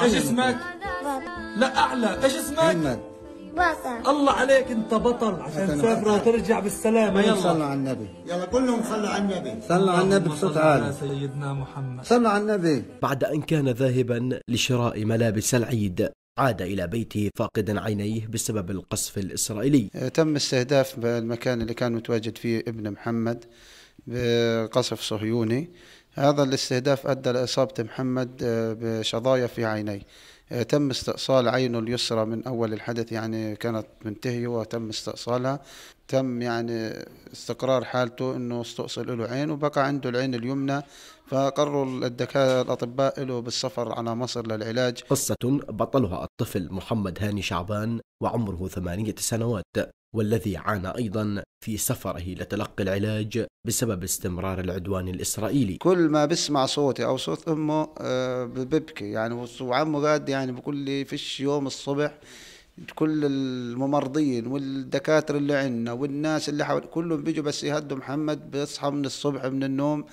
ايش أيوة. اسمك؟ بطل لا اعلى ايش اسمك؟ محمد بطل الله عليك انت بطل عشان تسافر ترجع بالسلامة يلا صلوا على النبي يلا كلهم صلوا على النبي صلوا على النبي بصوت عالي سيدنا محمد صلوا على النبي بعد ان كان ذاهبا لشراء ملابس العيد عاد إلى بيته فاقدا عينيه بسبب القصف الإسرائيلي تم استهداف المكان اللي كان متواجد فيه ابن محمد بقصف صهيوني هذا الاستهداف أدى لإصابة محمد آه، بشظايا في عينيه آه، تم استئصال عينه اليسرى من أول الحدث يعني كانت منتهية وتم استئصالها تم يعني استقرار حالته أنه استؤصل له عين وبقى عنده العين اليمنى فقرروا الدكاترة الأطباء له بالسفر على مصر للعلاج قصة بطلها الطفل محمد هاني شعبان وعمره ثمانية سنوات والذي عانى أيضا في سفره لتلقي العلاج بسبب استمرار العدوان الإسرائيلي كل ما بسمع صوتي أو صوت أمه آه، ببكي يعني وعمه قاعد يعني بقول لي فيش يوم الصبح كل الممرضين والدكاترة اللي عندنا والناس اللي حول كلهم بيجوا بس يهدوا محمد بيصحى من الصبح من النوم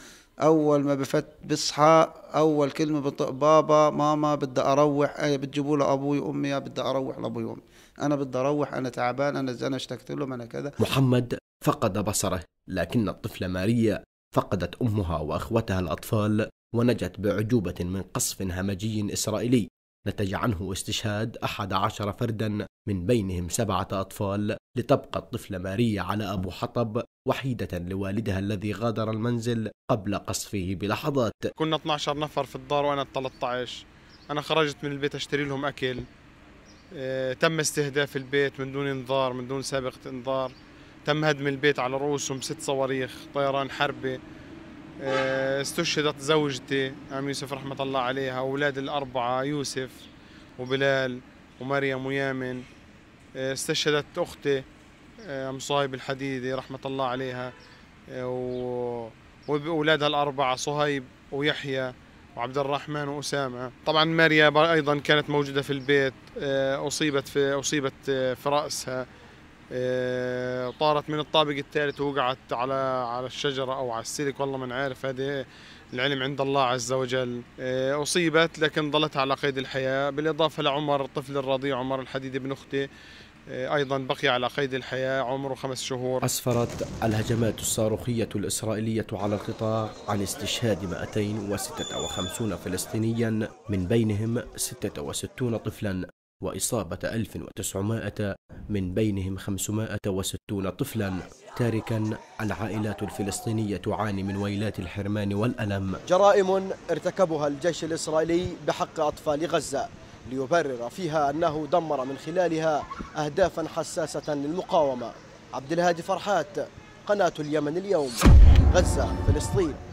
اول ما بفت بصحى اول كلمه بطق بابا ماما بدي اروح آه، بتجيبوا له ابوي وامي بدي اروح لابوي وامي انا بدي اروح انا تعبان انا انا اشتقت لهم انا كذا محمد فقد بصره لكن الطفله ماريا فقدت امها واخوتها الاطفال ونجت باعجوبه من قصف همجي اسرائيلي نتج عنه استشهاد أحد عشر فردا من بينهم سبعة أطفال لتبقى الطفلة ماريا على أبو حطب وحيدة لوالدها الذي غادر المنزل قبل قصفه بلحظات كنا 12 نفر في الدار وأنا 13 أنا خرجت من البيت أشتري لهم أكل آه، تم استهداف البيت من دون انذار من دون سابقة انذار تم هدم البيت على رؤوسهم ست صواريخ طيران حربي آه، استشهدت زوجتي عم يوسف رحمة الله عليها أولاد الأربعة يوسف وبلال ومريم ويامن آه، استشهدت أختي آه، أم صهيب الحديدي رحمة الله عليها وأولادها الأربعة صهيب ويحيى وعبد الرحمن وأسامة طبعا ماريا أيضا كانت موجودة في البيت أصيبت في, أصيبت في رأسها آه، طارت من الطابق الثالث ووقعت على على الشجره او على السلك والله من عارف هذه العلم عند الله عز وجل آه، اصيبت لكن ظلت على قيد الحياه بالاضافه لعمر الطفل الرضيع عمر الحديد ابن اختي آه، ايضا بقي على قيد الحياه عمره خمس شهور. اسفرت الهجمات الصاروخيه الاسرائيليه على القطاع عن استشهاد 256 فلسطينيا من بينهم 66 طفلا وإصابة 1900 من بينهم 560 طفلا تاركا العائلات الفلسطينية تعاني من ويلات الحرمان والألم جرائم ارتكبها الجيش الإسرائيلي بحق أطفال غزة ليبرر فيها أنه دمر من خلالها أهدافا حساسة للمقاومة عبد الهادي فرحات قناة اليمن اليوم غزة فلسطين